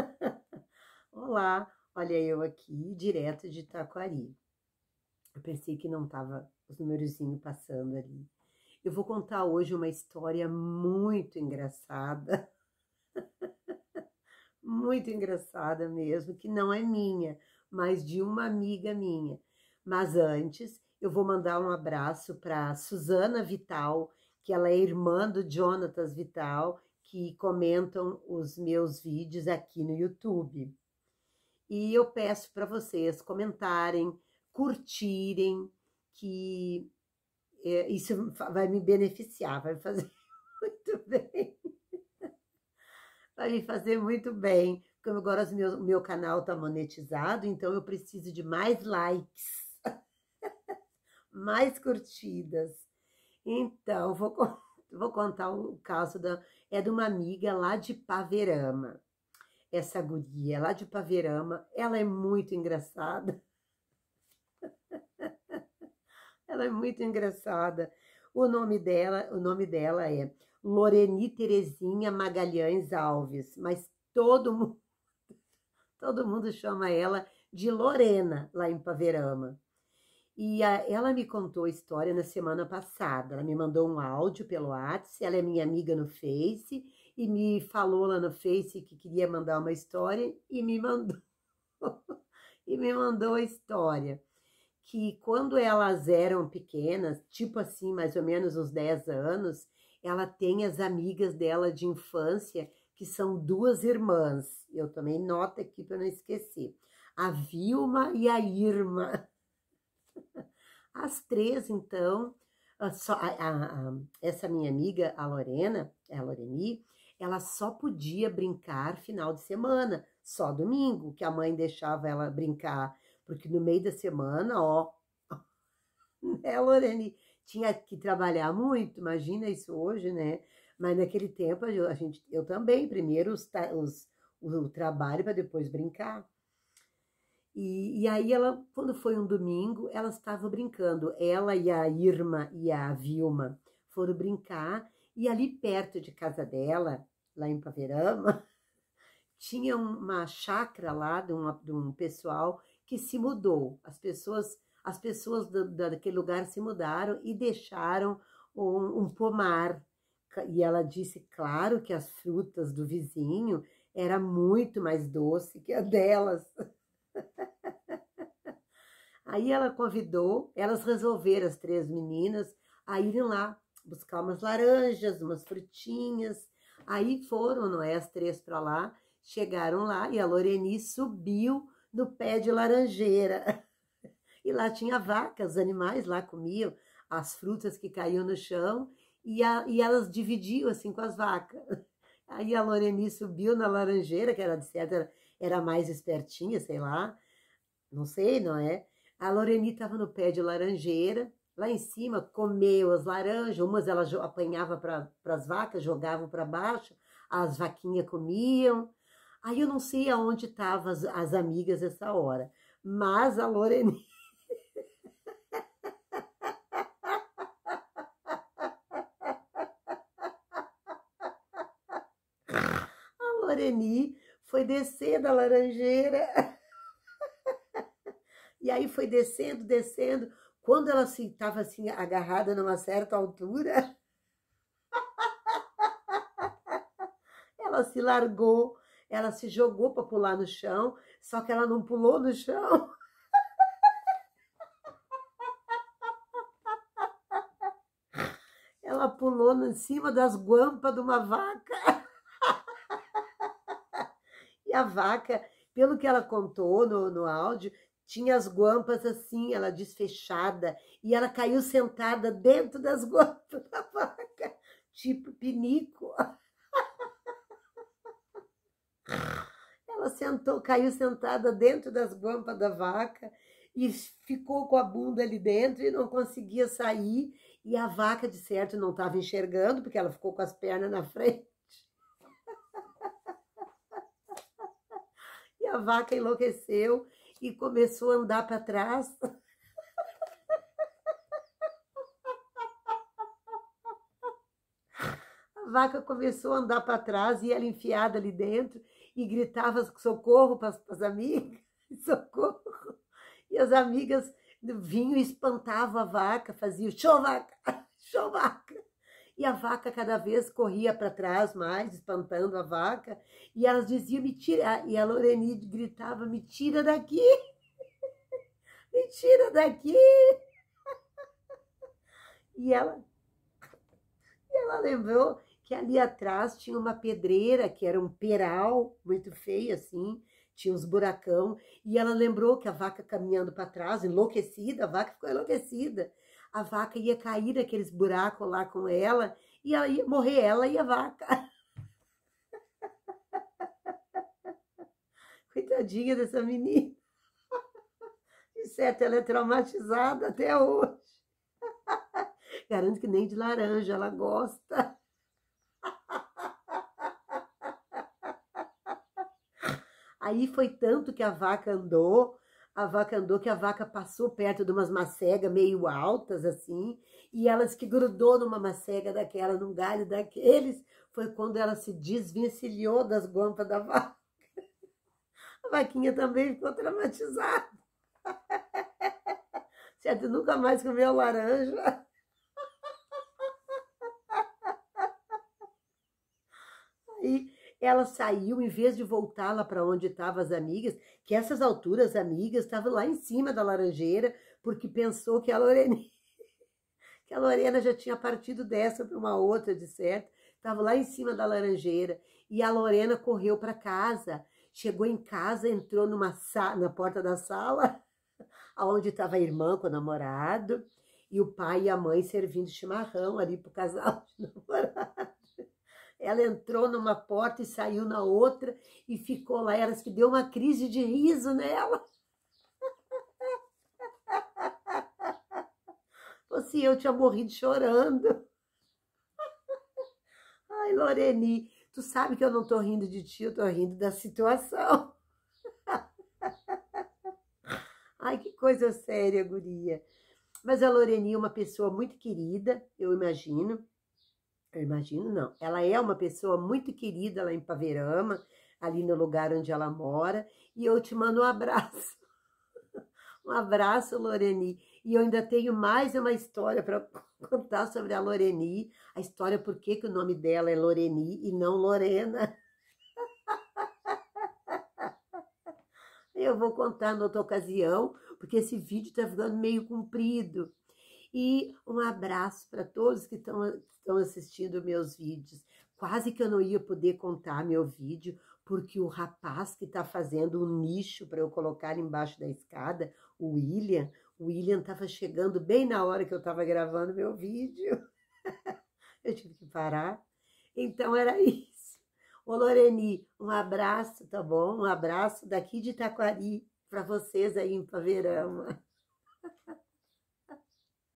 Olá, olha eu aqui, direto de Taquari. Eu pensei que não tava os númerozinhos passando ali. Eu vou contar hoje uma história muito engraçada. muito engraçada mesmo, que não é minha, mas de uma amiga minha. Mas antes, eu vou mandar um abraço para Suzana Vital, que ela é irmã do Jonatas Vital, que comentam os meus vídeos aqui no YouTube. E eu peço para vocês comentarem, curtirem, que é, isso vai me beneficiar, vai me fazer muito bem. Vai me fazer muito bem, porque agora o meu, meu canal está monetizado, então eu preciso de mais likes, mais curtidas. Então, vou, vou contar o caso da. É de uma amiga lá de Paverama. Essa guria lá de Paverama, ela é muito engraçada. ela é muito engraçada. O nome dela, o nome dela é Loreni Terezinha Magalhães Alves, mas todo mundo, todo mundo chama ela de Lorena lá em Paverama. E a, ah, ela me contou a história na semana passada. Ela me mandou um áudio pelo WhatsApp, ela é minha amiga no Face, e me falou lá no Face que queria mandar uma história e me mandou. e me mandou a história que quando elas eram pequenas, tipo assim, mais ou menos uns 10 anos, ela tem as amigas dela de infância, que são duas irmãs. Eu também nota aqui para não esquecer. A Vilma e a Irma. As três, então, ah, a, a, essa minha amiga, a Lorena, é a Loreni, ela só podia brincar final de semana, só domingo, que a mãe deixava ela brincar, porque no meio da semana, ó, né, Loreni? Tinha que trabalhar muito, imagina isso hoje, né? Mas naquele tempo a gente, eu também, primeiro os, os, o trabalho para depois brincar. E, e, aí ela, quando foi um domingo, elas estavam brincando. Ela e a Irma e a Vilma foram brincar e ali perto de casa dela, lá em Paverama, tinha uma chácara lá de, uma, de um pessoal que se mudou. As pessoas, as pessoas daquele lugar se mudaram e deixaram um, um pomar. E ela disse, claro, que as frutas do vizinho era muito mais doce que a delas. Aí ela convidou, elas resolveram, as três meninas, a irem lá buscar umas laranjas, umas frutinhas. Aí foram, não é? As três para lá, chegaram lá e a Loreni subiu no pé de laranjeira. E lá tinha vacas, animais lá comiam as frutas que caíam no chão e, a, e elas dividiam assim com as vacas. Aí a Loreni subiu na laranjeira, que era de certa, era, era mais espertinha, sei lá, não sei, não é? A Loreni estava no pé de laranjeira, lá em cima, comeu as laranjas, umas ela apanhava para as vacas, jogavam para baixo, as vaquinhas comiam. Aí eu não sei aonde estavam as, as amigas essa hora, mas a Loreni. a Loreni foi descer da laranjeira. E aí foi descendo, descendo. Quando ela estava assim, assim, agarrada numa certa altura, ela se largou, ela se jogou para pular no chão, só que ela não pulou no chão. Ela pulou em cima das guampas de uma vaca. E a vaca, pelo que ela contou no, no áudio, tinha as guampas assim, ela desfechada, e ela caiu sentada dentro das guampas da vaca, tipo pinico. Ela sentou, caiu sentada dentro das guampas da vaca e ficou com a bunda ali dentro e não conseguia sair. E a vaca, de certo, não estava enxergando, porque ela ficou com as pernas na frente. e a vaca enlouqueceu e começou a andar para trás. A vaca começou a andar para trás e ela enfiada ali dentro e gritava socorro para as amigas, socorro. E as amigas vinham e espantavam a vaca, faziam show vaca, show vaca e a vaca cada vez corria para trás mais, espantando a vaca, e elas diziam, me tira, e a Loreni gritava, me tira daqui, me tira daqui. E ela, e ela lembrou que ali atrás tinha uma pedreira, que era um peral, muito feio assim, tinha uns buracão, e ela lembrou que a vaca caminhando para trás, enlouquecida, a vaca ficou enlouquecida, a vaca ia cair naqueles buracos lá com ela e ela ia morrer ela e a vaca. Coitadinha dessa menina. De certo, ela é traumatizada até hoje. Garanto que nem de laranja ela gosta. Aí foi tanto que a vaca andou a vaca andou, que a vaca passou perto de umas macegas meio altas, assim, e elas que grudou numa macega daquela, num galho daqueles, foi quando ela se desvencilhou das guampas da vaca. A vaquinha também ficou traumatizada. Certo, nunca mais comeu laranja. ela saiu, em vez de voltar lá para onde estavam as amigas, que essas alturas, amigas estavam lá em cima da laranjeira, porque pensou que a Lorena, que a Lorena já tinha partido dessa para uma outra, de certo. Estava lá em cima da laranjeira. E a Lorena correu para casa. Chegou em casa, entrou numa sa... na porta da sala, onde estava a irmã com o namorado, e o pai e a mãe servindo chimarrão ali para o casal de namorado. Ela entrou numa porta e saiu na outra e ficou lá. Ela que deu uma crise de riso nela. você assim, eu, tinha morrido chorando. Ai, Loreni, tu sabe que eu não tô rindo de ti, eu tô rindo da situação. Ai, que coisa séria, guria. Mas a Loreni é uma pessoa muito querida, eu imagino. Eu imagino, não. Ela é uma pessoa muito querida lá em Paverama, ali no lugar onde ela mora. E eu te mando um abraço. Um abraço, Loreni. E eu ainda tenho mais uma história para contar sobre a Loreni. A história por que, que o nome dela é Loreni e não Lorena. Eu vou contar noutra ocasião, porque esse vídeo está ficando meio comprido. E um abraço para todos que estão assistindo meus vídeos. Quase que eu não ia poder contar meu vídeo, porque o rapaz que está fazendo um nicho para eu colocar embaixo da escada, o William, o William estava chegando bem na hora que eu estava gravando meu vídeo. eu tive que parar. Então era isso. Ô Loreni, um abraço, tá bom? Um abraço daqui de Taquari para vocês aí em Paverama.